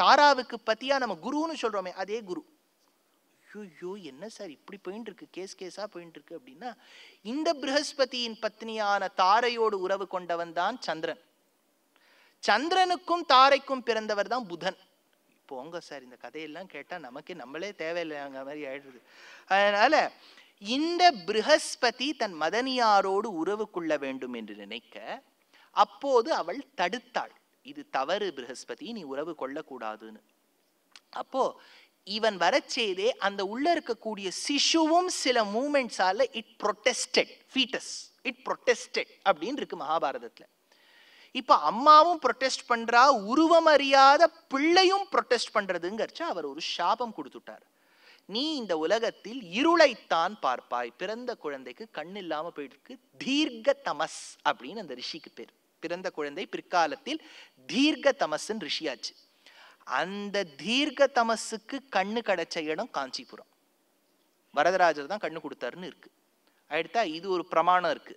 தாராவுக்கு பத்தியா நம்ம குருன்னு சொல்றோமே அதே குரு ஐயோ என்ன சார் இப்படி போயிட்டு இருக்கு கேஸ் கேஸா போயிட்டு இருக்கு அப்படின்னா இந்த பிரகஸ்பதியின் பத்னியான தாரையோடு உறவு கொண்டவன் தான் சந்திரன் சந்திரனுக்கும் தாரைக்கும் பிறந்தவர் தான் புதன் போங்க சார் இந்த கதையெல்லாம் கேட்டால் நமக்கு நம்மளே தேவையில்லைங்கிற மாதிரி ஆயிடுது அதனால இந்த பிருகஸ்பதி தன் மதனியாரோடு உறவு கொள்ள வேண்டும் என்று நினைக்க அப்போது அவள் தடுத்தாள் இது தவறு ப்ரஹஸ்பதி நீ உறவு கொள்ளக்கூடாதுன்னு அப்போ இவன் வரச்செய்தே அந்த உள்ள இருக்கக்கூடிய சிசுவும் சில மூமெண்ட்ஸால it protested foetus it protested அப்படின்னு இருக்கு மகாபாரதத்துல இப்போ அம்மாவும் ப்ரொட்டஸ்ட் பண்றா உருவம் அறியாத பிள்ளையும் ப்ரொட்டஸ்ட் பண்றதுங்கிறச்சு அவர் ஒரு சாபம் கொடுத்துட்டார் நீ இந்த உலகத்தில் இருளைத்தான் பார்ப்பாய் பிறந்த குழந்தைக்கு கண் இல்லாம போயிட்டு தீர்க்க தமஸ் அப்படின்னு அந்த ரிஷிக்கு பேர் பிறந்த குழந்தை பிற்காலத்தில் தீர்க்க தமசுன்னு ரிஷியாச்சு அந்த தீர்க்க தமசுக்கு கண்ணு கடைச்ச இடம் காஞ்சிபுரம் வரதராஜர் தான் கண்ணு கொடுத்தாருன்னு இருக்கு அடுத்தா இது ஒரு பிரமாணம் இருக்கு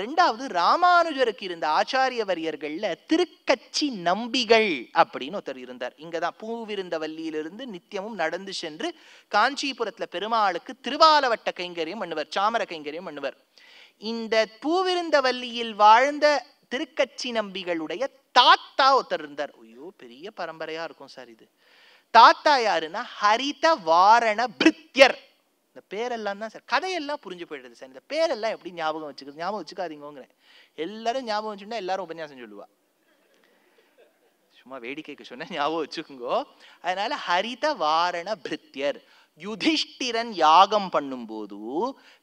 ரெண்டாவது ராமானுஜருக்கு இருந்த ஆச்சாரிய வரியர்கள்ல திருக்கட்சி நம்பிகள் அப்படின்னு ஒருத்தர் இருந்தார் இங்கதான் வள்ளியிலிருந்து நித்தியமும் நடந்து சென்று காஞ்சிபுரத்துல பெருமாளுக்கு திருவாலவட்ட கைங்கரியம் பண்ணுவர் சாமர கைங்கரியம் பண்ணுவர் இந்த பூவிருந்தவல்லியில் வாழ்ந்த திருக்கட்சி நம்பிகளுடைய தாத்தா ஒருத்தர் இருந்தார் ஐயோ பெரிய பரம்பரையா இருக்கும் சார் இது தாத்தா யாருன்னா ஹரித வாரண பிருத்தியர் இந்த பேரெல்லாம் தான் சார் கதையெல்லாம் புரிஞ்சு போயிடுது சார் இந்த பேரெல்லாம் எப்படி ஞாபகம் வச்சுக்கிறது ஞாபகம் வச்சுக்காதீங்கிறேன் எல்லாரும் ஞாபகம் வச்சுன்னா எல்லாரும் உபன்யாசம் சொல்லுவா சும்மா வேடிக்கைக்கு சொன்ன ஞாபகம் வச்சுக்கோங்கோ அதனால ஹரித வாரண பிருத்தியர் யுதிஷ்டிரன் யாகம் பண்ணும்போது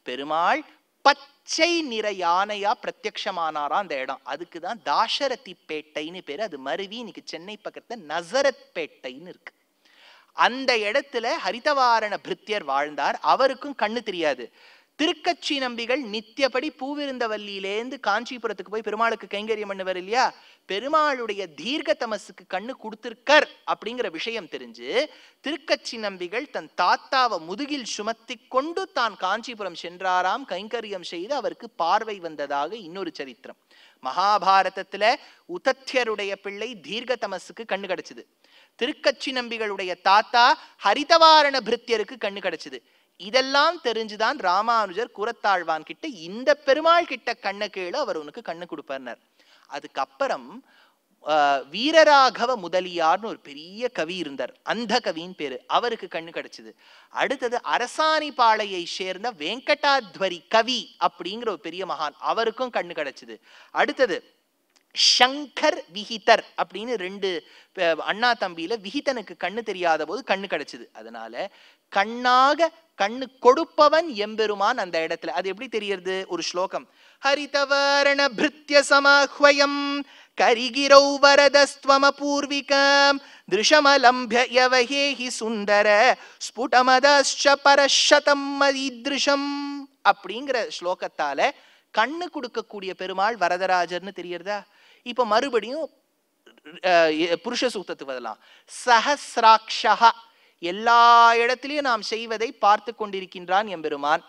பெருமாள் பச்சை நிற யானையா பிரத்யக்ஷமானாரா அந்த இடம் அதுக்கு தான் தாசரதி பேட்டைன்னு பேர் அது மருவி இன்னைக்கு சென்னை பக்கத்துல நசரத் பேட்டைன்னு இருக்கு அந்த இடத்துல ஹரிதவாரண பிரித்தியர் வாழ்ந்தார் அவருக்கும் கண்ணு தெரியாது திருக்கட்சி நம்பிகள் நித்தியபடி பூவிருந்தவல்லியிலேருந்து காஞ்சிபுரத்துக்கு போய் பெருமாளுக்கு கைங்கரியம் பண்ணுவார் இல்லையா பெருமாளுடைய தீர்க்க தமசுக்கு கண்ணு கொடுத்திருக்கர் அப்படிங்கிற விஷயம் தெரிஞ்சு திருக்கட்சி நம்பிகள் தன் தாத்தாவை முதுகில் சுமத்தி கொண்டு தான் காஞ்சிபுரம் சென்றாராம் கைங்கரியம் செய்து அவருக்கு பார்வை வந்ததாக இன்னொரு சரித்திரம் மகாபாரதத்துல உதத்தியருடைய பிள்ளை தீர்க்க தமசுக்கு கண்ணு கிடைச்சது திருக்கட்சி நம்பிகளுடைய தாத்தா ஹரிதவாரண பிருத்தியருக்கு கண்ணு கிடைச்சது இதெல்லாம் தெரிஞ்சுதான் ராமானுஜர் குரத்தாழ்வான் கிட்ட இந்த பெருமாள் கிட்ட கண்ண கேளு அவர் உனக்கு கண்ணு கொடுப்பார்னர் அதுக்கப்புறம் வீரராகவ முதலியார்னு ஒரு பெரிய கவி இருந்தார் அந்த கவியின் பேரு அவருக்கு கண்ணு கிடைச்சது அடுத்தது அரசாணி பாளையை சேர்ந்த வெங்கடாத்வரி கவி அப்படிங்கிற ஒரு பெரிய மகான் அவருக்கும் கண்ணு கிடைச்சது அடுத்தது ஷங்கர் விஹிதர் அப்படின்னு ரெண்டு அண்ணா தம்பியில விஹிதனுக்கு கண்ணு தெரியாத போது கண்ணு கிடைச்சது அதனால கண்ணாக கண்ணு கொடுப்பவன் எம்பெருமான் அந்த இடத்துல அது எப்படி தெரியறது ஒரு ஸ்லோகம் ஹரிதவரண பிருத்திய சமாஹ்வயம் கரிகிரௌ வரதஸ்துவம பூர்விகாம் திருஷமலம்பிய யவஹேஹி சுந்தர ஸ்புடமதாச்ச பரஷதம் மதிதிருஷம் அப்படிங்கிற ஸ்லோகத்தால கண்ணு கொடுக்கக்கூடிய பெருமாள் வரதராஜர்னு தெரியறதா இப்ப மறுபடியும் புருஷ சூக்தத்துக்கு பதிலாம் சஹசிராட்சா எல்லா இடத்திலையும் நாம் செய்வதை பார்த்து கொண்டிருக்கின்றான் எம்பெருமான்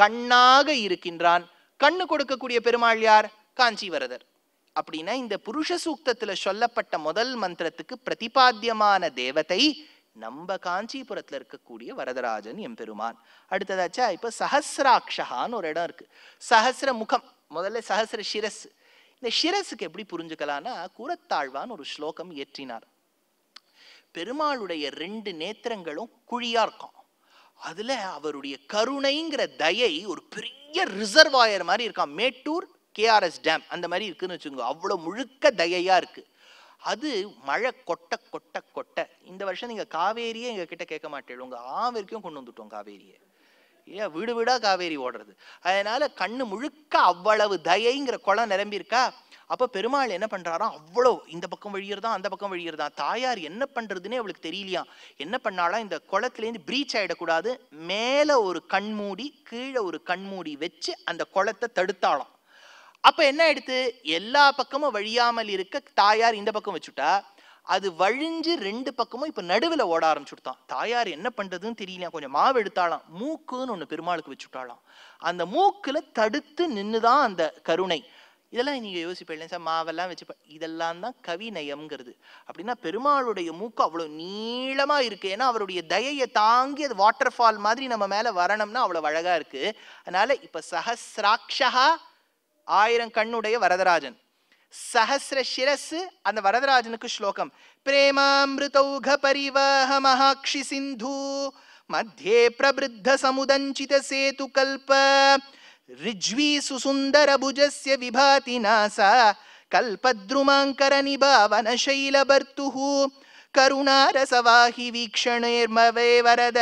கண்ணாக இருக்கின்றான் கண்ணு கொடுக்கக்கூடிய பெருமாள் யார் காஞ்சிவரதர் அப்படின்னா இந்த புருஷ சூக்தத்துல சொல்லப்பட்ட முதல் மந்திரத்துக்கு பிரதிபாத்தியமான தேவத்தை நம்ம காஞ்சிபுரத்துல இருக்கக்கூடிய வரதராஜன் எம்பெருமான் அடுத்ததாச்சா இப்ப சஹசிராட்சகான்னு ஒரு இடம் இருக்கு சஹசிர முகம் முதல்ல சஹசிர சிரஸ் இந்த சிரஸுக்கு எப்படி புரிஞ்சுக்கலான்னா கூறத்தாழ்வான்னு ஒரு ஸ்லோகம் இயற்றினார் பெருமாளுடைய ரெண்டு நேத்திரங்களும் குழியா இருக்கும் அதுல அவருடைய கருணைங்கிற தயை ஒரு பெரிய ரிசர்வாயர் மாதிரி இருக்கான் மேட்டூர் கேஆர்எஸ் டேம் அந்த மாதிரி இருக்குன்னு வச்சுக்கோங்க அவ்வளோ முழுக்க தயையா இருக்கு அது மழை கொட்ட கொட்ட கொட்ட இந்த வருஷம் நீங்கள் காவேரியே எங்கள் கிட்ட கேட்க மாட்டேன் உங்கள் ஆவரிக்கும் கொண்டு வந்துட்டோம் காவேரியை இல்லையா வீடு வீடாக காவேரி ஓடுறது அதனால கண்ணு முழுக்க அவ்வளவு தயைங்கிற குளம் நிரம்பியிருக்கா அப்போ பெருமாள் என்ன பண்ணுறாரா அவ்வளோ இந்த பக்கம் வழியிறதா அந்த பக்கம் வழியிறதா தாயார் என்ன பண்ணுறதுன்னே அவளுக்கு தெரியலையா என்ன பண்ணாலும் இந்த குளத்துலேருந்து பிரீச் ஆகிடக்கூடாது மேலே ஒரு கண்மூடி கீழே ஒரு கண்மூடி வச்சு அந்த குளத்தை தடுத்தாலாம் அப்போ என்ன எடுத்து எல்லா பக்கமும் வழியாமல் இருக்க தாயார் இந்த பக்கம் வச்சுட்டா அது வழிஞ்சு ரெண்டு பக்கமும் இப்போ நடுவில் ஓட ஆரம்பிச்சுட்டான் தாயார் என்ன பண்ணுறதுன்னு தெரியல கொஞ்சம் மாவு எடுத்தாலாம் மூக்குன்னு ஒன்று பெருமாளுக்கு வச்சுட்டாலாம் அந்த மூக்கில் தடுத்து நின்று தான் அந்த கருணை இதெல்லாம் நீங்கள் யோசிப்பீங்க சார் மாவெல்லாம் வச்சு இதெல்லாம் தான் கவிநயம்ங்கிறது அப்படின்னா பெருமாளுடைய மூக்கு அவ்வளோ நீளமாக இருக்குது ஏன்னா அவருடைய தயையை தாங்கி அது வாட்டர் ஃபால் மாதிரி நம்ம மேலே வரணும்னா அவ்வளோ அழகாக இருக்குது அதனால் இப்போ சஹசிராட்சா ஆயிரம் கண்ணுடைய வரதராஜன் சஹசிர சிரசு அந்த வரதராஜனுக்கு ஸ்லோகம் பிரேமாமிருதௌக பரிவாஹ மகாக்ஷி சிந்து மத்தியே பிரபிருத்த சமுதஞ்சித சேது கல்ப ரிஜ்வீசுந்தரபுஜஸ்ய விபாதி நாச கல்பத்ருமாங்கர நிபாவனசைலபர்த்துஹு கருணாரசவாகி வீக்ஷணேர்மவே வரத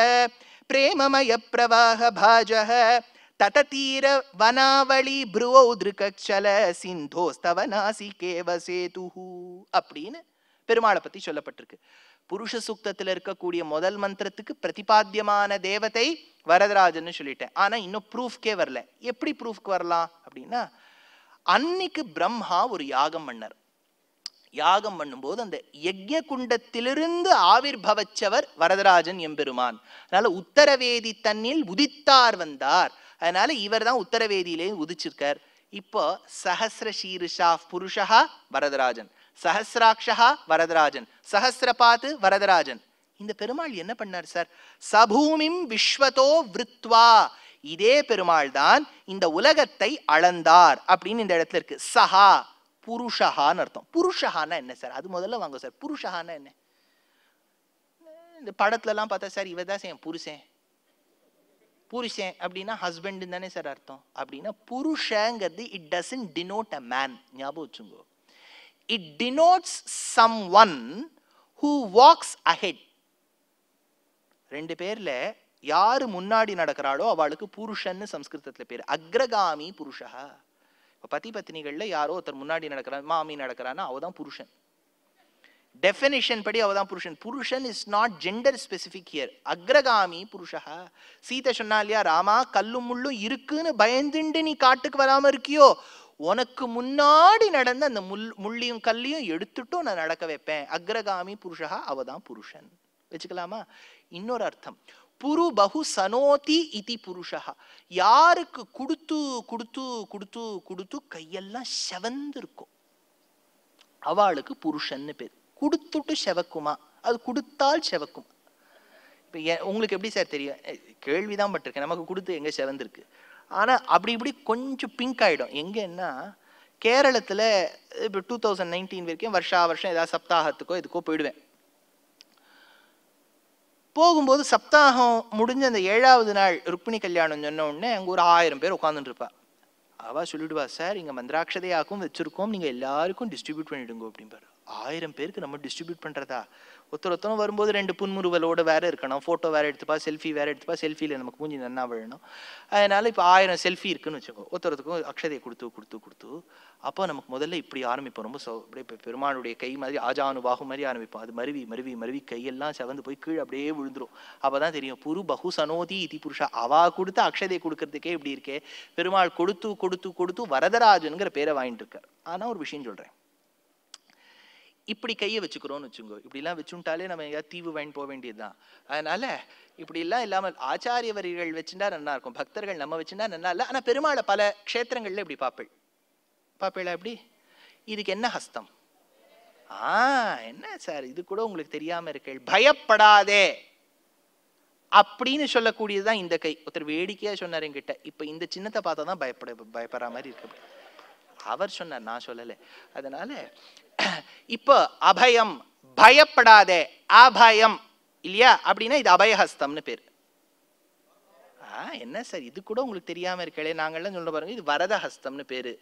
பிரேமமய பிரவாக பாஜ ததீர வனாவளி புருவௌ திருக்கச்சல சிந்தோஸ்தவ நாசி அப்படின்னு பெருமாளை பத்தி சொல்லப்பட்டிருக்கு புருஷ சூக்தத்தில் இருக்கக்கூடிய முதல் மந்திரத்துக்கு பிரதிபாத்தியமான தேவதை வரதராஜன்னு சொல்லிட்டேன் ஆனா இன்னும் ப்ரூஃப்கே வரல எப்படி ப்ரூஃப்க்கு வரலாம் அப்படின்னா அன்னைக்கு பிரம்மா ஒரு யாகம் மன்னர் யாகம் பண்ணும்போது அந்த யஜ்ய குண்டத்திலிருந்து ஆவிர் பவச்சவர் வரதராஜன் எம்பெருமான் அதனால உத்தரவேதி தண்ணில் உதித்தார் வந்தார் அதனால இவர் தான் உத்தரவேதியிலே உதிச்சிருக்கார் இப்போ சஹசிர சீருஷா புருஷா வரதராஜன் சஹசிராட்சா வரதராஜன் சஹசிரபாத்து வரதராஜன் இந்த பெருமாள் என்ன பண்ணார் சார் சபூமிம் விஸ்வதோ விருத்வா இதே பெருமாள் தான் இந்த உலகத்தை அளந்தார் அப்படின்னு இந்த இடத்துல இருக்கு சஹா புருஷஹான்னு அர்த்தம் புருஷஹானா என்ன சார் அது முதல்ல வாங்க சார் புருஷஹானா என்ன இந்த படத்துல எல்லாம் பார்த்தா சார் இவ தான் சார் புருஷன் புருஷன் அப்படின்னா ஹஸ்பண்ட் தானே சார் அர்த்தம் அப்படின்னா புருஷங்கிறது it doesn't denote a man ஞாபகம் வச்சுங்கோ it denotes someone who walks ahead ரெண்டு பேர்ல யார் முன்னாடி நடக்கிறாளோ அவளுக்கு புருஷன்னு சம்ஸ்கிருதத்தில் பேர் அக்ரகாமி புருஷா இப்போ பத்தி பத்தினிகள்ல யாரோ ஒருத்தர் முன்னாடி நடக்கிறான் மாமி நடக்கிறான்னா அவள் தான் புருஷன் டெஃபினிஷன் படி அவதான் புருஷன் புருஷன் is not gender specific here அக்ரகாமி புருஷா சீதை சொன்னா இல்லையா ராமா கல்லும் முள்ளும் இருக்குன்னு பயந்துண்டு நீ காட்டுக்கு வராம இருக்கியோ உனக்கு முன்னாடி நடந்த அந்த முள் முள்ளியும் கல்லையும் எடுத்துட்டும் நான் நடக்க வைப்பேன் அக்ரகாமி புருஷகா அவதான் புருஷன் வச்சுக்கலாமா இன்னொரு அர்த்தம் புரு பகு சனோதி இதி புருஷா யாருக்கு கொடுத்து கொடுத்து கொடுத்து கொடுத்து கையெல்லாம் செவந்திருக்கும் அவளுக்கு புருஷன்னு பேர் கொடுத்துட்டு செவக்குமா அது கொடுத்தால் செவக்கும் இப்போ உங்களுக்கு எப்படி சார் தெரியும் கேள்விதான் பட்டிருக்கேன் நமக்கு கொடுத்து எங்க செவந்திருக்கு ஆனால் அப்படி இப்படி கொஞ்சம் பிங்க் ஆகிடும் எங்கேன்னா கேரளத்தில் இப்போ டூ தௌசண்ட் நைன்டீன் வரைக்கும் வருஷா வருஷம் ஏதாவது சப்தாகத்துக்கோ இதுக்கோ போயிடுவேன் போகும்போது சப்தாகம் முடிஞ்ச அந்த ஏழாவது நாள் ருக்மிணி கல்யாணம் சொன்ன உடனே அங்கே ஒரு ஆயிரம் பேர் உட்காந்துருப்பா அவள் சொல்லிவிடுவா சார் இங்கே மந்திராட்சதையாகவும் வச்சுருக்கோம் நீங்கள் எல்லாருக்கும் டிஸ்ட்ரிபியூட் பண்ணிவிடுங்க அப்படின்பாரு ஆயிரம் பேருக்கு நம்ம டிஸ்ட்ரிபியூட் பண்ணுறதா ஒருத்தர் ஒருத்தரும் வரும்போது ரெண்டு புன்முறுவலோட வேறு இருக்கணும் ஃபோட்டோ வேறு எடுத்துப்பா செல்ஃபி வேறு எடுத்துப்பா செல்ஃபியில் நமக்கு மூஞ்சி நன்னா விழணும் அதனால் இப்போ ஆயிரம் செல்ஃபி இருக்குன்னு வச்சுக்கோ ஒருத்தருக்கும் அக்ஷதையை கொடுத்து கொடுத்து கொடுத்து அப்போ நமக்கு முதல்ல இப்படி ஆரம்பிப்போம் ரொம்ப சோ அப்படியே இப்போ பெருமானுடைய கை மாதிரி ஆஜானு பாகு மாதிரி ஆரம்பிப்போம் அது மருவி மருவி மருவி கையெல்லாம் செவந்து போய் கீழே அப்படியே விழுந்துரும் அப்போ தான் தெரியும் புரு பகு சனோதி இதி புருஷா அவா கொடுத்து அக்ஷதையை கொடுக்கறதுக்கே இப்படி இருக்கே பெருமாள் கொடுத்து கொடுத்து கொடுத்து வரதராஜனுங்கிற பேரை வாங்கிட்டு இருக்கார் ஆனால் ஒரு விஷயம் சொல்கிறேன் இப்படி கையை வச்சுக்கிறோன்னு வச்சுக்கோ இப்படிலாம் வச்சுட்டாலே நம்ம எங்கேயாவது தீவு வாங்கி போக வேண்டியதுதான் அதனால இப்படிலாம் இல்லாமல் ஆச்சாரிய வரிகள் வச்சுட்டா நல்லா இருக்கும் பக்தர்கள் நம்ம வச்சுட்டா நல்லா இல்லை ஆனால் பெருமாளை பல க்ஷேத்திரங்கள்ல இப்படி பாப்பேள் பாப்பேளா அப்படி இதுக்கு என்ன ஹஸ்தம் ஆ என்ன சார் இது கூட உங்களுக்கு தெரியாம இருக்கேள் பயப்படாதே அப்படின்னு சொல்லக்கூடியதுதான் இந்த கை ஒருத்தர் வேடிக்கையா சொன்னார் என்கிட்ட இப்ப இந்த சின்னத்தை பார்த்தா தான் பயப்பட பயப்படுற மாதிரி இருக்கு அவர் சொன்னார் நான் சொல்லலை அதனால இப்போ அபயம் பயப்படாதே அபயம் இல்லையா அப்படின்னா இது அபயஹஸ்தம்னு பேர் என்ன சார் இது கூட உங்களுக்கு தெரியாம இருக்கலையே நாங்கள்லாம் சொல்ல பாருங்க இது வரதஹஸ்தம்னு பேரு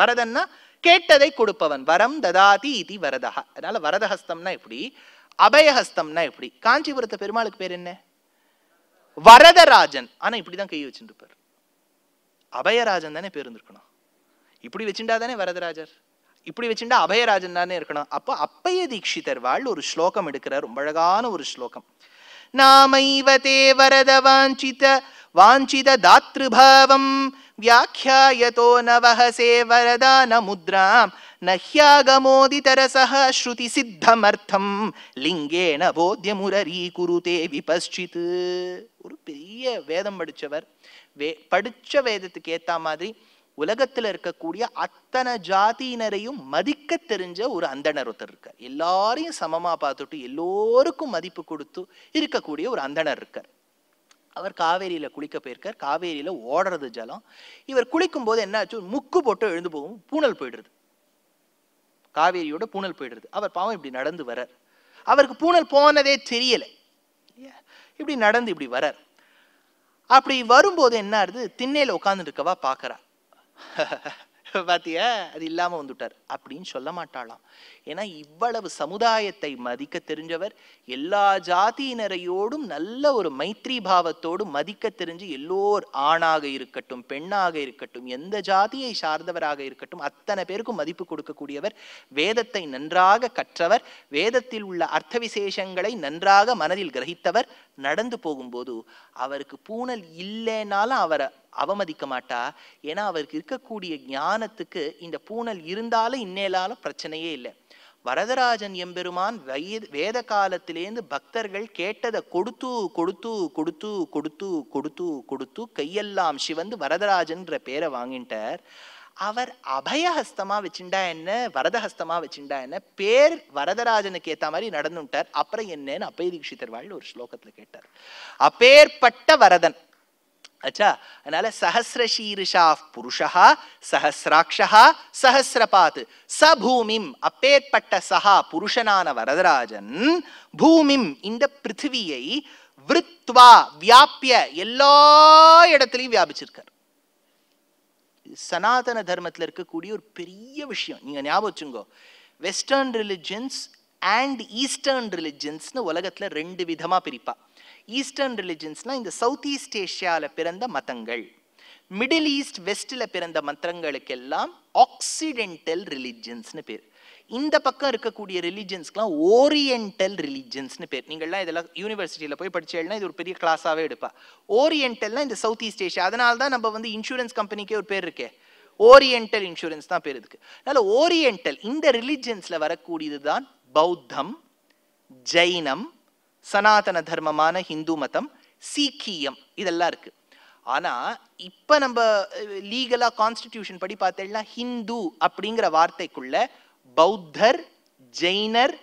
வரதன்னா கேட்டதை கொடுப்பவன் வரம் ததாதி இது வரதா அதனால வரதஹஸ்தம்னா எப்படி அபயஹஸ்தம்னா எப்படி காஞ்சிபுரத்தை பெருமாளுக்கு பேர் என்ன வரதராஜன் ஆனா இப்படிதான் கை வச்சுட்டு அபயராஜன் தானே பேர் இருந்திருக்கணும் இப்படி வச்சுட்டா தானே வரதராஜர் இப்படி வச்சுட்டா அபயராஜன் தானே இருக்கணும் அப்போ அப்பைய தீட்சிதர் வாழ் ஒரு ஸ்லோகம் எடுக்கிறார் ரொம்ப அழகான ஒரு ஸ்லோகம் நாமைவ தே வரத வாஞ்சித வாஞ்சித தாத்ருபாவம் வியாக்கியாயதோ நவஹசே வரதான முத்ராம் நஹ்யாகமோதிதரசஹ ஸ்ருதி சித்தமர்த்தம் லிங்கேன போத்திய முரரி குருதே விபஸ்சித் ஒரு பெரிய வேதம் படித்தவர் வே படித்த வேதத்துக்கு ஏற்ற மாதிரி உலகத்துல இருக்கக்கூடிய அத்தனை ஜாதியினரையும் மதிக்க தெரிஞ்ச ஒரு அந்தனர் ஒருத்தர் இருக்கார் எல்லாரையும் சமமா பார்த்துட்டு எல்லோருக்கும் மதிப்பு கொடுத்து இருக்கக்கூடிய ஒரு அந்தனர் இருக்கார் அவர் காவேரியில குளிக்க போயிருக்கார் காவேரியில ஓடுறது ஜலம் இவர் குளிக்கும் போது என்னாச்சு முக்கு போட்டு எழுந்து போகும் பூனல் போயிடுறது காவேரியோட பூனல் போயிடுறது அவர் பாவம் இப்படி நடந்து வரார் அவருக்கு பூனல் போனதே தெரியல இப்படி நடந்து இப்படி வரார் அப்படி வரும்போது என்ன ஆகுது திண்ணையில உட்காந்துருக்கவா இருக்கவா பாக்குறா பாத்தியா அது இல்லாம வந்துட்டார் அப்படின்னு சொல்ல மாட்டாளாம் ஏன்னா இவ்வளவு சமுதாயத்தை மதிக்க தெரிஞ்சவர் எல்லா ஜாதியினரையோடும் நல்ல ஒரு மைத்ரி பாவத்தோடு மதிக்க தெரிஞ்சு எல்லோர் ஆணாக இருக்கட்டும் பெண்ணாக இருக்கட்டும் எந்த ஜாதியை சார்ந்தவராக இருக்கட்டும் அத்தனை பேருக்கும் மதிப்பு கொடுக்கக்கூடியவர் வேதத்தை நன்றாக கற்றவர் வேதத்தில் உள்ள அர்த்த விசேஷங்களை நன்றாக மனதில் கிரகித்தவர் நடந்து போகும்போது அவருக்கு பூனல் இல்லைனாலும் அவரை அவமதிக்க மாட்டா ஏன்னா அவருக்கு இருக்கக்கூடிய ஞானத்துக்கு இந்த பூனல் இருந்தாலும் இன்னேலாலும் பிரச்சனையே இல்லை வரதராஜன் எம்பெருமான் வயது வேத காலத்திலேருந்து பக்தர்கள் கேட்டதை கொடுத்து கொடுத்து கொடுத்து கொடுத்து கொடுத்து கொடுத்து கையெல்லாம் சிவந்து வரதராஜன்ற பேரை வாங்கிட்டார் அவர் அபயஹஸ்தமா வச்சுண்டா என்ன வரதஹஸ்தமா வச்சுண்டா என்ன பேர் வரதராஜனுக்கு ஏத்த மாதிரி நடந்துட்டார் அப்புறம் என்னன்னு அப்பய தீட்சித்தர் வாழ் ஒரு ஸ்லோகத்துல கேட்டார் அப்பேற்பட்ட வரதன் அச்சா அதனால சஹசிரசீருஷா புருஷா சஹசிராட்சா சஹசிரபாத் ச பூமிம் அப்பேற்பட்ட சஹா புருஷனான வரதராஜன் பூமிம் இந்த பிருத்திவியை விருத்வா வியாபிய எல்லா இடத்துலையும் வியாபிச்சிருக்கார் சனாதன தர்மத்தில் இருக்கக்கூடிய ஒரு பெரிய விஷயம் நீங்கள் ஞாபகம் வச்சுங்கோ வெஸ்டர்ன் ரிலிஜன்ஸ் அண்ட் ஈஸ்டர்ன் ரிலிஜியன்ஸ்னு உலகத்தில் ரெண்டு விதமாக பிரிப்பா ஈஸ்டர்ன் ரிலிஜன்ஸ்னால் இந்த சவுத் ஈஸ்ட் ஏஷியாவில் பிறந்த மதங்கள் மிடில் ஈஸ்ட் வெஸ்ட்டில் பிறந்த மந்திரங்களுக்கெல்லாம் ஆக்சிடென்டல் ரிலிஜன்ஸ்னு பேர் இந்த பக்கம் இருக்கக்கூடிய ரிலிஜன்ஸ்க்கெலாம் ஓரியன்டல் ரிலிஜன்ஸ்னு பேர் நீங்கள்லாம் இதெல்லாம் யூனிவர்சிட்டியில் போய் படிச்சேன்னா இது ஒரு பெரிய கிளாஸாகவே எடுப்பா ஓரியன்டல்னா இந்த சவுத் ஈஸ்ட் ஏஷியா அதனால தான் நம்ம வந்து இன்சூரன்ஸ் கம்பெனிக்கே ஒரு பேர் இருக்கே ஓரியன்டல் இன்சூரன்ஸ் தான் பேர் இதுக்கு அதனால் ஓரியன்டல் இந்த ரிலிஜன்ஸில் வரக்கூடியது தான் பௌத்தம் ஜைனம் சனாதன தர்மமான ஹிந்து மதம் சீக்கியம் இதெல்லாம் இருக்குது ஆனால் இப்போ நம்ம லீகலாக கான்ஸ்டிடியூஷன் படி பார்த்தேன்னா ஹிந்து அப்படிங்கிற வார்த்தைக்குள்ள பௌத்தர் ஜெயினர்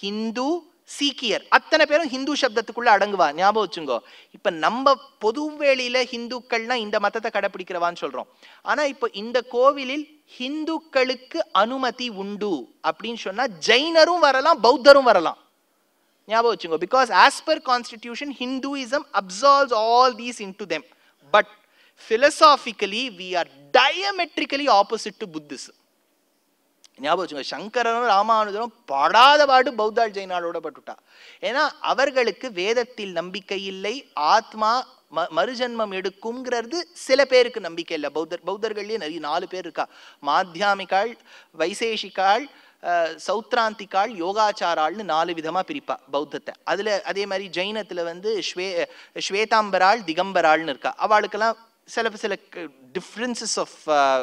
ஹிந்து சீக்கியர் அத்தனை பேரும் ஹிந்து சப்தத்துக்குள்ள அடங்குவா ஞாபகம் வச்சுங்கோ இப்ப நம்ம பொதுவெளியில ஹிந்துக்கள்னா இந்த மதத்தை கடைபிடிக்கிறவான்னு சொல்றோம் ஆனா இப்போ இந்த கோவிலில் ஹிந்துக்களுக்கு அனுமதி உண்டு அப்படின்னு சொன்னா ஜெயினரும் வரலாம் பௌத்தரும் வரலாம் ஞாபகம் வச்சுங்க because as per constitution Hinduism absolves all these into them but philosophically we are diametrically opposite to Buddhism ஞாபகம் வச்சுங்க சங்கரனும் ராமானுஜரும் படாத பாடு பௌத்தாள் ஜெயினாலோட பட்டுட்டா ஏன்னா அவர்களுக்கு வேதத்தில் நம்பிக்கை இல்லை ஆத்மா ம மறுஜன்மம் எடுக்குங்கிறது சில பேருக்கு நம்பிக்கை இல்லை பௌத்தர் பௌத்தர்கள்லேயே நிறைய நாலு பேர் இருக்கா மாத்தியாமிகாள் வைசேஷிகாள் சௌத்ராந்திக்காள் யோகாச்சாராள்னு நாலு விதமாக பிரிப்பா பௌத்தத்தை அதில் அதே மாதிரி ஜெயினத்தில் வந்து ஸ்வே ஸ்வேதாம்பராள் திகம்பராள்னு இருக்கா அவளுக்கெல்லாம் சில சில டிஃப்ரென்சஸ் ஆஃப்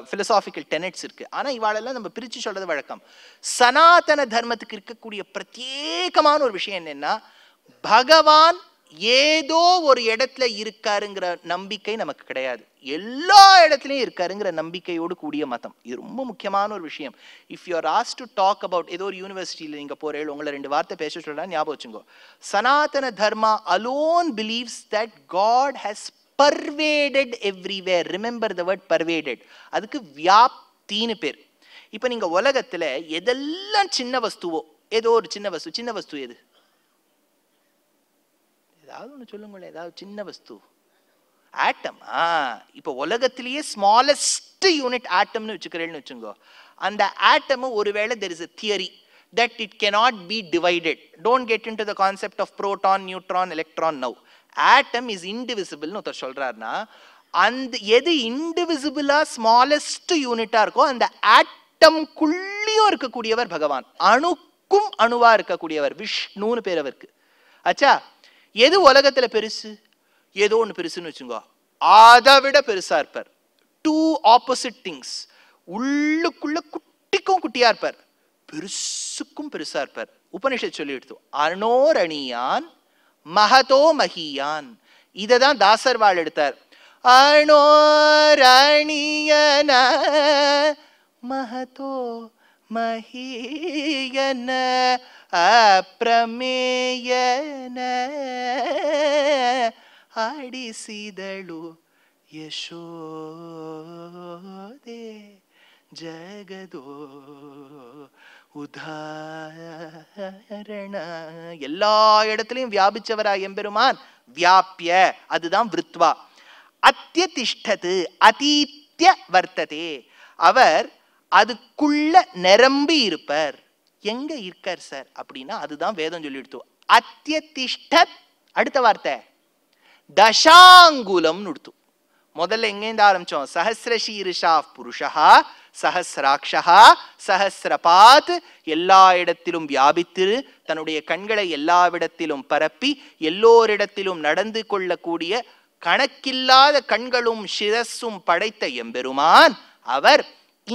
ஃபிலசாஃபிக்கல் டெனட்ஸ் இருக்குது ஆனால் இவாளெல்லாம் நம்ம பிரித்து சொல்கிறது வழக்கம் சனாதன தர்மத்துக்கு இருக்கக்கூடிய பிரத்யேகமான ஒரு விஷயம் என்னென்னா பகவான் ஏதோ ஒரு இடத்துல இருக்காருங்கிற நம்பிக்கை நமக்கு கிடையாது எல்லா இடத்துலையும் இருக்காருங்கிற நம்பிக்கையோடு கூடிய மதம் இது ரொம்ப முக்கியமான ஒரு விஷயம் இஃப் யூஆர் ஆஸ் டு டாக் அபவுட் ஏதோ ஒரு யூனிவர்சிட்டியில் நீங்கள் போகிறீங்க உங்களை ரெண்டு வார்த்தை பேச சொல்லலாம் ஞாபகம் வச்சுங்கோ Sanatana Dharma alone believes that God has pervaded everywhere remember the word pervaded அதுக்கு வியாப்தின்னு பேர் இப்போ நீங்கள் உலகத்தில் எதெல்லாம் சின்ன வஸ்துவோ ஏதோ ஒரு சின்ன வஸ்து சின்ன வஸ்து எது ஏதாவது ஒன்று சொல்லுங்களேன் ஏதாவது சின்ன வஸ்து ஆட்டம் ஆ இப்போ உலகத்திலேயே ஸ்மாலஸ்ட் யூனிட் ஆட்டம்னு வச்சுக்கிறேன்னு வச்சுங்கோ அந்த ஆட்டம் ஒருவேளை there is a theory that it cannot be divided don't get into the concept of proton neutron electron now atom is இன்டிவிசிபிள்னு ஒருத்தர் சொல்கிறாருன்னா அந்த எது இன்டிவிசிபிளாக ஸ்மாலஸ்ட் யூனிட்டாக இருக்கோ அந்த ஆட்டம்குள்ளேயும் இருக்கக்கூடியவர் பகவான் அணுக்கும் அணுவாக இருக்கக்கூடியவர் விஷ்ணுன்னு பேர் அவருக்கு ஆச்சா எது உலகத்தில் பெருசு ஏதோ ஒன்று பெருசுன்னு வச்சுங்கோ அதை விட பெருசாக இருப்பார் டூ ஆப்போசிட் திங்ஸ் உள்ளுக்குள்ள குட்டிக்கும் குட்டியாக இருப்பார் பெருசுக்கும் பெருசாக இருப்பார் உபனிஷத் சொல்லி எடுத்தோம் அணோரணியான் மகதோ மகியான் இதை தான் தாசர் வாழ் எடுத்தார் அணோரணியன மகதோ மகியன அப்பிரமேயன ಹಾಡಿಸಿದಳು ಯಶೋದೆ ಜಗದೋ உதாரண எல்லா இடத்துலையும் வியாபிச்சவரா எம்பெருமான் வியாப்பிய அதுதான் விருத்வா அத்தியதிஷ்டது அதீத்திய வர்த்ததே அவர் அதுக்குள்ள நிரம்பி இருப்பர் எங்க இருக்கார் சார் அப்படின்னா அதுதான் வேதம் சொல்லிடுத்து அத்தியதிஷ்ட அடுத்த வார்த்தை தசாங்குலம் உடுத்து முதல்ல எங்கேருந்து ஆரம்பிச்சோம் சஹசிரசீரிஷா புருஷா சஹசிராட்சா சஹசிரபாத் எல்லா இடத்திலும் வியாபித்து தன்னுடைய கண்களை எல்லாவிடத்திலும் பரப்பி எல்லோரிடத்திலும் நடந்து கொள்ளக்கூடிய கணக்கில்லாத கண்களும் சிரஸும் படைத்த எம்பெருமான் அவர்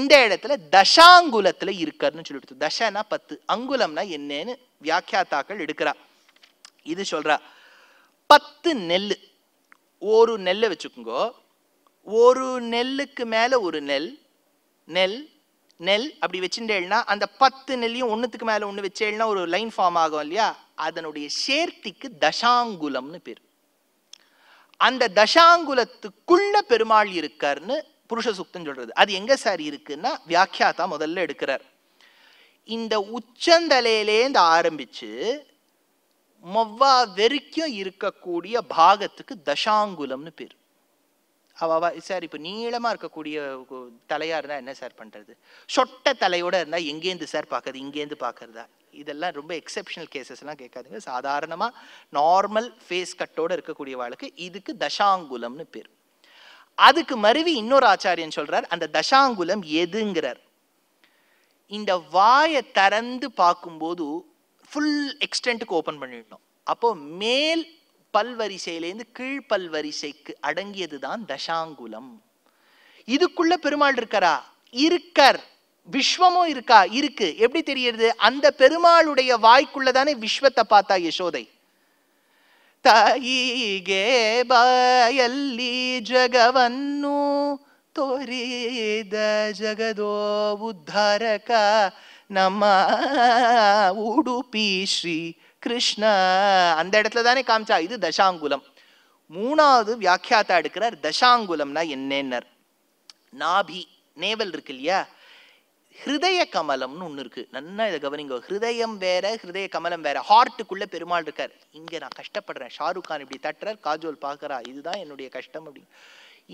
இந்த இடத்துல தசாங்குலத்துல இருக்கார்னு சொல்லிட்டு தசனா பத்து அங்குலம்னா என்னன்னு வியாக்கியாத்தாக்கள் எடுக்கிறா இது சொல்றா பத்து நெல் ஒரு நெல்லை வச்சுக்கோங்க ஒரு நெல்லுக்கு மேலே ஒரு நெல் நெல் நெல் அப்படி வச்சுட்டேனா அந்த பத்து நெல்லையும் ஒன்றுத்துக்கு மேலே ஒன்று வச்சேன்னா ஒரு லைன் ஃபார்ம் ஆகும் இல்லையா அதனுடைய சேர்த்திக்கு தசாங்குலம்னு பேர் அந்த தசாங்குலத்துக்குள்ள பெருமாள் இருக்கார்னு புருஷ சுக்தன் சொல்றது அது எங்க சார் இருக்குன்னா வியாக்கியாத்தா முதல்ல எடுக்கிறார் இந்த உச்சந்தலையிலேருந்து ஆரம்பிச்சு மொவ்வா வெறிக்கும் இருக்கக்கூடிய பாகத்துக்கு தசாங்குலம்னு பேர் அவா சார் இப்போ நீளமாக இருக்கக்கூடிய தலையாக இருந்தால் என்ன சார் பண்ணுறது சொட்ட தலையோடு இருந்தால் எங்கேருந்து சார் பார்க்குறது இங்கேருந்து பார்க்குறதா இதெல்லாம் ரொம்ப எக்ஸப்ஷனல் கேசஸ்லாம் கேட்காதுங்க சாதாரணமாக நார்மல் ஃபேஸ் கட்டோடு இருக்கக்கூடிய வாழ்க்கு இதுக்கு தசாங்குலம்னு பேர் அதுக்கு மருவி இன்னொரு ஆச்சாரியன் சொல்கிறார் அந்த தசாங்குலம் எதுங்கிறார் இந்த வாயை திறந்து பார்க்கும்போது ஃபுல் எக்ஸ்டென்ட்டுக்கு ஓப்பன் பண்ணிடணும் அப்போ மேல் பல்வரிசையிலேருந்து கீழ் பல்வரிசைக்கு அடங்கியது தான் தசாங்குலம் இதுக்குள்ள பெருமாள் இருக்காரா இருக்கார் விஸ்வமும் இருக்கா இருக்கு எப்படி தெரியறது அந்த பெருமாளுடைய வாய்க்குள்ள தானே விஸ்வத்தை பார்த்தா யசோதை ತಾಯಿಗೆ ಬಾಯಲ್ಲಿ ಜಗವನ್ನು ತೋರಿದ ಜಗದೋ ಉದ್ಧಾರಕ நம்ம உடுப்பி ஸ்ரீ கிருஷ்ண அந்த இடத்துல தானே காமிச்சா இது தசாங்குலம் மூணாவது வியாக்கியாத்தா எடுக்கிறார் தசாங்குலம்னா என்னென்னர் நாபி நேவல் இருக்கு இல்லையா ஹிருதய கமலம்னு ஒன்று இருக்கு நல்லா இதை கவனிங்க ஹிருதயம் வேற ஹிருதய கமலம் வேற ஹார்ட்டுக்குள்ள பெருமாள் இருக்கார் இங்க நான் கஷ்டப்படுறேன் ஷாருக் கான் இப்படி தட்டுறார் காஜோல் பார்க்கறா இதுதான் என்னுடைய கஷ்டம் அப்படின்னு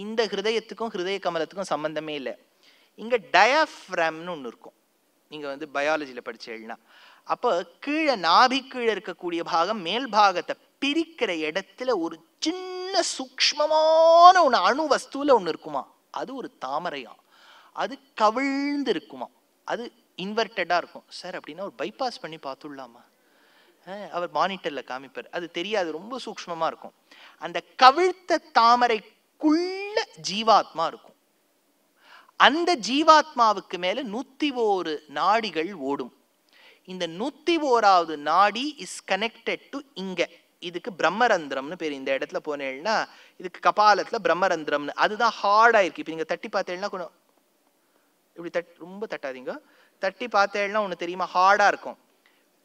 இந்த ஹிருதயத்துக்கும் ஹிருதய கமலத்துக்கும் சம்பந்தமே இல்லை இங்க டயஃப்ரம்னு ஒன்று இருக்கும் நீங்கள் வந்து பயாலஜியில் படித்தேன்னா அப்போ கீழே நாபி கீழே இருக்கக்கூடிய பாகம் மேல் பாகத்தை பிரிக்கிற இடத்துல ஒரு சின்ன சூக்மமான ஒன்று அணு வஸ்துவில் ஒன்று இருக்குமா அது ஒரு தாமரையாம் அது கவிழ்ந்து இருக்குமா அது இன்வெர்டடாக இருக்கும் சார் அப்படின்னா ஒரு பைபாஸ் பண்ணி பார்த்துடலாமா அவர் மானிட்டரில் காமிப்பார் அது தெரியாது ரொம்ப சூக்மமாக இருக்கும் அந்த கவிழ்த்த தாமரைக்குள்ள ஜீவாத்மா இருக்கும் அந்த ஜீவாத்மாவுக்கு மேல நூத்தி ஓரு நாடிகள் ஓடும் இந்த நூத்தி ஓராவது நாடி இஸ் கனெக்டட் டு இங்க இதுக்கு பிரம்மரந்திரம்னு பேர் இந்த இடத்துல போனேன்னா இதுக்கு கபாலத்துல பிரம்மரந்திரம்னு அதுதான் ஹார்டா இருக்கு இப்ப நீங்க தட்டி பார்த்தேன்னா கொஞ்சம் இப்படி தட் ரொம்ப தட்டாதீங்க தட்டி பார்த்தேன்னா ஒன்று தெரியுமா ஹார்டாக இருக்கும்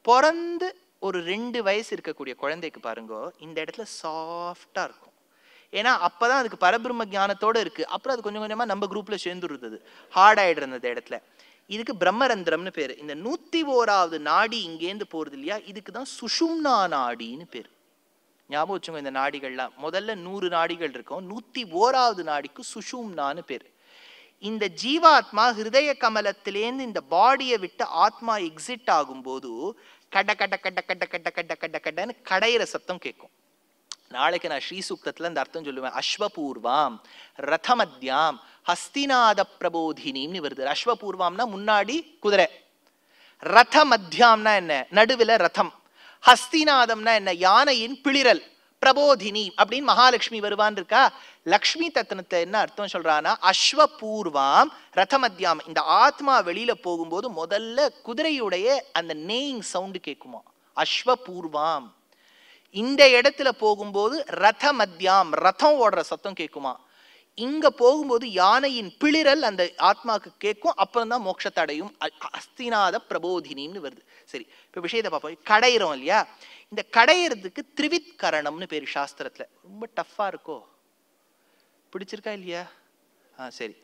பிறந்து ஒரு ரெண்டு வயசு இருக்கக்கூடிய குழந்தைக்கு பாருங்க இந்த இடத்துல சாஃப்டா இருக்கும் ஏன்னா அப்போதான் அதுக்கு பரபிரம்ம ஜானத்தோடு இருக்கு அப்புறம் அது கொஞ்சம் கொஞ்சமாக நம்ம குரூப்ல சேர்ந்துருந்தது ஹார்ட் அந்த இடத்துல இதுக்கு பிரம்மரந்திரம்னு பேர் இந்த நூத்தி ஓராவது நாடி இங்கேருந்து போறது இல்லையா இதுக்கு தான் சுஷும்னா நாடின்னு பேர் ஞாபகம் வச்சுங்க இந்த நாடிகள்லாம் முதல்ல நூறு நாடிகள் இருக்கும் நூத்தி ஓராவது நாடிக்கு சுஷும்னான்னு பேர் இந்த ஜீவாத்மா ஹிருதய கமலத்திலேருந்து இந்த பாடியை விட்டு ஆத்மா எக்ஸிட் ஆகும்போது கட கட கட கட கட கட கட கடன்னு கடையிற சத்தம் கேட்கும் நாளைக்கு நான் ஸ்ரீசூக்தத்தில் இந்த அர்த்தம் சொல்லுவேன் அஸ்வபூர்வாம் ரதமத்யாம் ஹஸ்திநாத பிரபோதினின்னு வருது அஸ்வபூர்வாம்னா முன்னாடி குதிரை ரதமத்யாம்னா என்ன நடுவில் ரதம் ஹஸ்திநாதம்னா என்ன யானையின் பிளிரல் பிரபோதினி அப்படின்னு மகாலட்சுமி வருவான் இருக்கா லக்ஷ்மி தத்தனத்தை என்ன அர்த்தம் சொல்றான்னா அஸ்வபூர்வாம் ரதமத்யாம் இந்த ஆத்மா வெளியில போகும்போது முதல்ல குதிரையுடைய அந்த நேயிங் சவுண்டு கேட்குமா அஸ்வபூர்வாம் இந்த இடத்துல போகும்போது ரத மத்தியம் ரதம் ஓடுற சத்தம் கேட்குமா இங்க போகும்போது யானையின் பிளிரல் அந்த ஆத்மாவுக்கு கேட்கும் அப்புறம் தான் மோட்சத்தை அடையும் அஸ்திநாத பிரபோதினின்னு வருது சரி இப்போ விஷயத்தை பார்ப்போம் கடையிறோம் இல்லையா இந்த கடையிறதுக்கு திரிவித் கரணம்னு பேர் சாஸ்திரத்துல ரொம்ப டஃப்பா இருக்கோ பிடிச்சிருக்கா இல்லையா ஆ சரி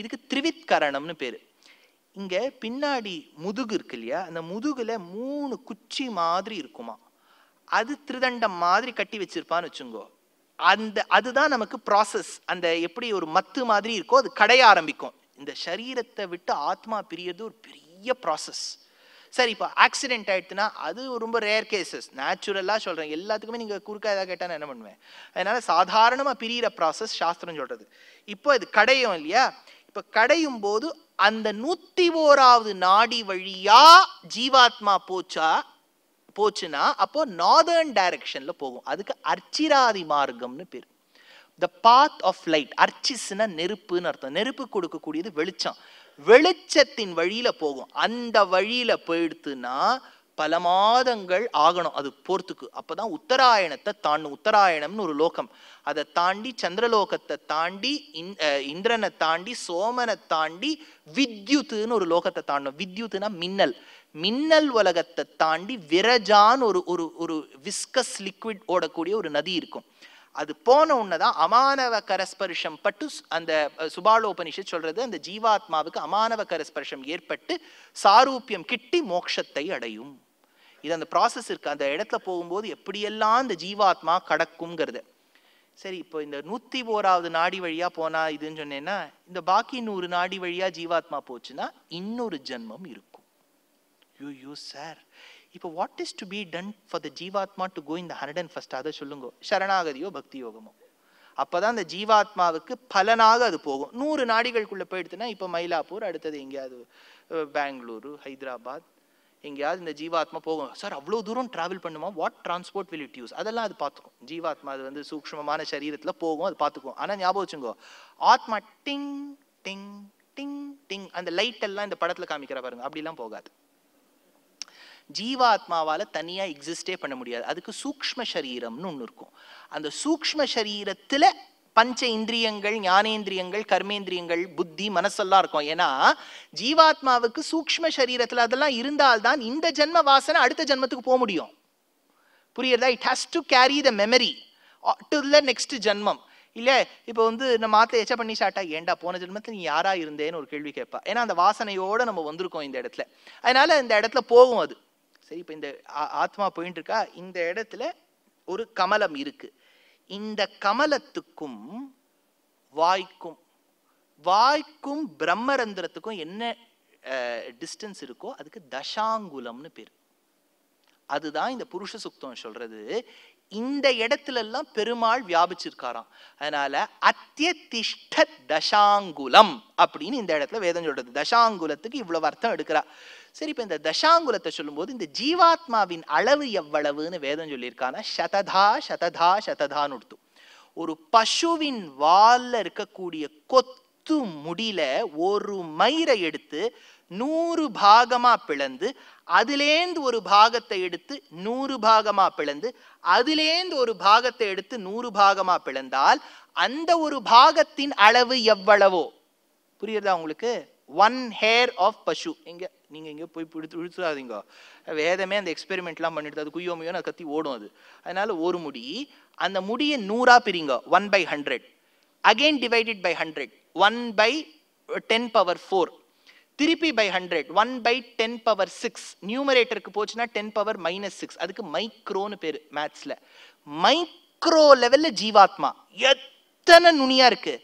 இதுக்கு திரிவித் கரணம்னு பேர் இங்க பின்னாடி முதுகு இருக்கு இல்லையா அந்த முதுகுல மூணு குச்சி மாதிரி இருக்குமா அது திருதண்டம் மாதிரி கட்டி வச்சிருப்பான்னு வச்சுங்கோ அந்த அதுதான் நமக்கு ப்ராசஸ் அந்த எப்படி ஒரு மத்து மாதிரி இருக்கோ அது கடைய ஆரம்பிக்கும் இந்த சரீரத்தை விட்டு ஆத்மா பிரியது ஒரு பெரிய ப்ராசஸ் சரி இப்போ ஆக்சிடென்ட் ஆயிடுச்சுன்னா அது ரொம்ப ரேர் கேசஸ் நேச்சுரலாக சொல்கிறேன் எல்லாத்துக்குமே நீங்கள் குறுக்க ஏதாவது கேட்டால் என்ன பண்ணுவேன் அதனால சாதாரணமாக பிரியிற ப்ராசஸ் சாஸ்திரம் சொல்கிறது இப்போ இது கடையும் இல்லையா இப்போ கடையும் போது அந்த நூற்றி ஓராவது நாடி வழியா ஜீவாத்மா போச்சா போச்சுன்னா அப்போ நார்தர்ன் டைரக்ஷன்ல போகும் அதுக்கு அர்ச்சிராதி மார்க்கம்னு பேர் த பாத் ஆஃப் லைட் அர்ச்சிஸ்னா நெருப்புன்னு அர்த்தம் நெருப்பு கொடுக்கக்கூடியது வெளிச்சம் வெளிச்சத்தின் வழியில போகும் அந்த வழியில போயிடுத்துன்னா பல மாதங்கள் ஆகணும் அது போர்த்துக்கு அப்பதான் உத்தராயணத்தை தாண்டும் உத்தராயணம்னு ஒரு லோகம் அதை தாண்டி சந்திரலோகத்தை தாண்டி இந்திரனை தாண்டி சோமனை தாண்டி வித்யுத்துன்னு ஒரு லோகத்தை தாண்டும் வித்யுத்துனா மின்னல் மின்னல் உலகத்தை தாண்டி விரஜான் ஒரு ஒரு ஒரு விஸ்கஸ் லிக்விட் ஓடக்கூடிய ஒரு நதி இருக்கும் அது போன உடனே தான் அமானவ கரஸ்பர்ஷம் பட்டு அந்த சுபாலோபனிஷ சொல்றது அந்த ஜீவாத்மாவுக்கு அமானவ கரஸ்பர்ஷம் ஏற்பட்டு சாரூபியம் கிட்டி மோட்சத்தை அடையும் இது அந்த ப்ராசஸ் இருக்கு அந்த இடத்துல போகும்போது எப்படியெல்லாம் அந்த ஜீவாத்மா கடக்குங்கிறது சரி இப்போ இந்த நூற்றி ஓராவது நாடி வழியாக போனா இதுன்னு சொன்னேன்னா இந்த பாக்கி நூறு நாடி வழியாக ஜீவாத்மா போச்சுன்னா இன்னொரு ஜென்மம் இருக்கும் யூ யூ சார் இப்போ what is to be done for the ஜீவாத்மா டு கோ இந்த ஹண்ட்ரட் அண்ட் ஃபஸ்ட் அதை சொல்லுங்க சரணாகதியோ பக்தி யோகமோ அப்போதான் அந்த ஜீவாத்மாவுக்கு பலனாக அது போகும் நூறு நாடிகளுக்குள்ளே போயிடுத்துன்னா இப்போ மயிலாப்பூர் அடுத்தது எங்கேயாவது பெங்களூரு ஹைதராபாத் எங்கேயாவது இந்த ஜீவாத்மா போகும் சார் அவ்வளோ தூரம் ட்ராவல் பண்ணுமா what transport will it use அதெல்லாம் அது பார்த்துக்கும் ஜீவாத்மா அது வந்து சூக்ஷமமான சரீரத்தில் போகும் அது பார்த்துக்கும் ஆனால் ஞாபகம் வச்சுங்கோ ஆத்மா டிங் டிங் டிங் டிங் அந்த லைட் எல்லாம் இந்த படத்தில் காமிக்கிற பாருங்க அப்படிலாம் போகாது ஜீவாத்மாவால் தனியாக எக்ஸிஸ்டே பண்ண முடியாது அதுக்கு சூக்ம சரீரம்னு ஒன்று இருக்கும் அந்த சூக்ம சரீரத்தில் பஞ்ச இந்திரியங்கள் ஞானேந்திரியங்கள் கர்மேந்திரியங்கள் புத்தி மனசெல்லாம் இருக்கும் ஏன்னா ஜீவாத்மாவுக்கு சூக்ம சரீரத்தில் அதெல்லாம் இருந்தால்தான் இந்த ஜென்ம வாசனை அடுத்த ஜென்மத்துக்கு போக முடியும் புரியுறதா it has to carry the memory to the next ஜென்மம் இல்லை இப்போ வந்து நம்ம மாற்ற எச்ச பண்ணி சாட்டா ஏண்டா போன ஜென்மத்தில் நீ யாரா இருந்தேன்னு ஒரு கேள்வி கேட்பா ஏன்னா அந்த வாசனையோட நம்ம வந்திருக்கோம் இந்த இடத்துல அதனால இந்த இடத்துல போகும் அது சரி இப்போ இந்த ஆத்மா போயின்னு இருக்கா இந்த இடத்துல ஒரு கமலம் இருக்கு இந்த கமலத்துக்கும் வாய்க்கும் வாய்க்கும் பிரம்மரந்திரத்துக்கும் என்ன டிஸ்டன்ஸ் இருக்கோ அதுக்கு தசாங்குலம்னு பேர் அதுதான் இந்த புருஷ சுக்தம் சொல்றது இந்த இடத்துல எல்லாம் பெருமாள் வியாபிச்சிருக்காராம் அதனால அத்தியதிஷ்ட தசாங்குலம் அப்படின்னு இந்த இடத்துல வேதம் சொல்றது தசாங்குலத்துக்கு இவ்வளவு அர்த்தம் எடுக்கிறா சரி இப்போ இந்த தசாங்குலத்தை சொல்லும்போது இந்த ஜீவாத்மாவின் அளவு எவ்வளவுன்னு வேதம் சொல்லியிருக்கான சததா சததா சததான்னு உடுத்தும் ஒரு பசுவின் வாலில் இருக்கக்கூடிய கொத்து முடியில ஒரு மயிரை எடுத்து நூறு பாகமாக பிளந்து அதுலேந்து ஒரு பாகத்தை எடுத்து நூறு பாகமாக பிளந்து அதுலேந்து ஒரு பாகத்தை எடுத்து நூறு பாகமாக பிளந்தால் அந்த ஒரு பாகத்தின் அளவு எவ்வளவோ புரியுறதா உங்களுக்கு ஒன் ஹேர் ஆஃப் பஷு இங்கே நீங்கள் இங்கே போய் பிடித்து இழுத்துடாதீங்க வேதமே அந்த எக்ஸ்பெரிமெண்ட்லாம் பண்ணிட்டு அது குய்யோமையோன்னு கத்தி ஓடும் அது அதனால ஒரு முடி அந்த முடியை நூறாக பிரிங்க one by hundred again divided by hundred one by ten power four திருப்பி by hundred one by ten power six நியூமரேட்டருக்கு போச்சுன்னா டென் பவர் மைனஸ் சிக்ஸ் அதுக்கு மைக்ரோன்னு பேர் மேத்ஸில் மைக்ரோ லெவலில் ஜீவாத்மா எத்தனை நுனியாக இருக்குது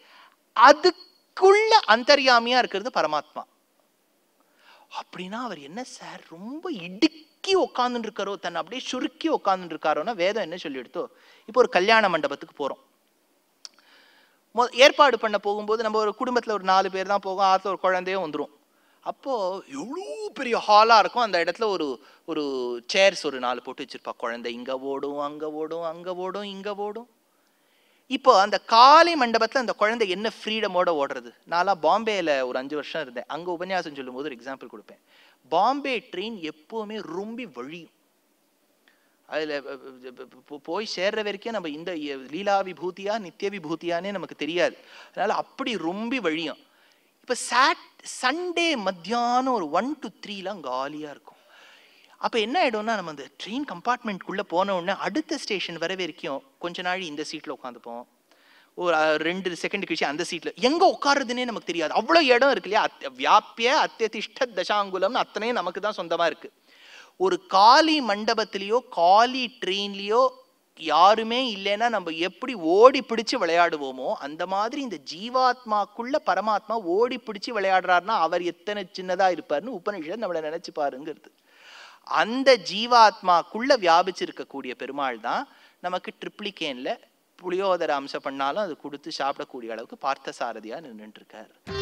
அதுக்கு நமக்குள்ள அந்தர்யாமியா இருக்கிறது பரமாத்மா அப்படின்னா அவர் என்ன சார் ரொம்ப இடுக்கி உக்காந்துட்டு இருக்காரோ தன்னை அப்படியே சுருக்கி உக்காந்துட்டு இருக்காரோன்னா வேதம் என்ன சொல்லி எடுத்தோ இப்போ ஒரு கல்யாண மண்டபத்துக்கு போகிறோம் ஏற்பாடு பண்ண போகும்போது நம்ம ஒரு குடும்பத்தில் ஒரு நாலு பேர் தான் போகும் ஆத்த ஒரு குழந்தையும் வந்துடும் அப்போது எவ்வளோ பெரிய ஹாலாக இருக்கும் அந்த இடத்துல ஒரு ஒரு சேர்ஸ் ஒரு நாலு போட்டு வச்சுருப்பா குழந்தை இங்கே ஓடும் அங்கே ஓடும் அங்கே ஓடும் இங்கே ஓடும் இப்போ அந்த காலை மண்டபத்தில் அந்த குழந்தை என்ன ஃப்ரீடமோட ஓடுறது நான்லாம் பாம்பேயில் ஒரு அஞ்சு வருஷம் இருந்தேன் அங்கே உபன்யாசம் சொல்லும்போது ஒரு எக்ஸாம்பிள் கொடுப்பேன் பாம்பே ட்ரெயின் எப்போவுமே ரொம்ப வழியும் அதில் போய் சேர்ற வரைக்கும் நம்ம இந்த லீலா விபூதியா நித்திய விபூதியானே நமக்கு தெரியாது அதனால் அப்படி ரொம்ப வழியும் இப்போ சாட் சண்டே மத்தியானம் ஒரு ஒன் டு த்ரீலாம் காலியாக இருக்கும் அப்போ என்ன ஆகிடும்னா நம்ம அந்த ட்ரெயின் கம்பார்ட்மெண்ட்குள்ளே போன உடனே அடுத்த ஸ்டேஷன் வர வரைக்கும் கொஞ்ச நாள் இந்த சீட்டில் உட்காந்துப்போம் ஒரு ரெண்டு செகண்ட் கழிச்சு அந்த சீட்டில் எங்கே உட்காருதுன்னே நமக்கு தெரியாது அவ்வளோ இடம் இருக்கு இல்லையா அத் வியாப்பிய அத்தியதிஷ்ட தசாங்குலம்னு அத்தனையும் நமக்கு தான் சொந்தமாக இருக்குது ஒரு காலி மண்டபத்திலேயோ காலி ட்ரெயின்லேயோ யாருமே இல்லைன்னா நம்ம எப்படி ஓடி பிடிச்சி விளையாடுவோமோ அந்த மாதிரி இந்த ஜீவாத்மாக்குள்ள பரமாத்மா ஓடி பிடிச்சி விளையாடுறாருன்னா அவர் எத்தனை சின்னதாக இருப்பார்னு உபநிஷன் நம்மளை நினைச்சு பாருங்கிறது அந்த ஜீவாத்மாக்குள்ள வியாபிச்சிருக்கக்கூடிய பெருமாள் தான் நமக்கு ட்ரிப்ளிகேன்ல புளியோதர அம்சம் பண்ணாலும் அது கொடுத்து சாப்பிடக்கூடிய அளவுக்கு நின்றுட்டு இருக்காரு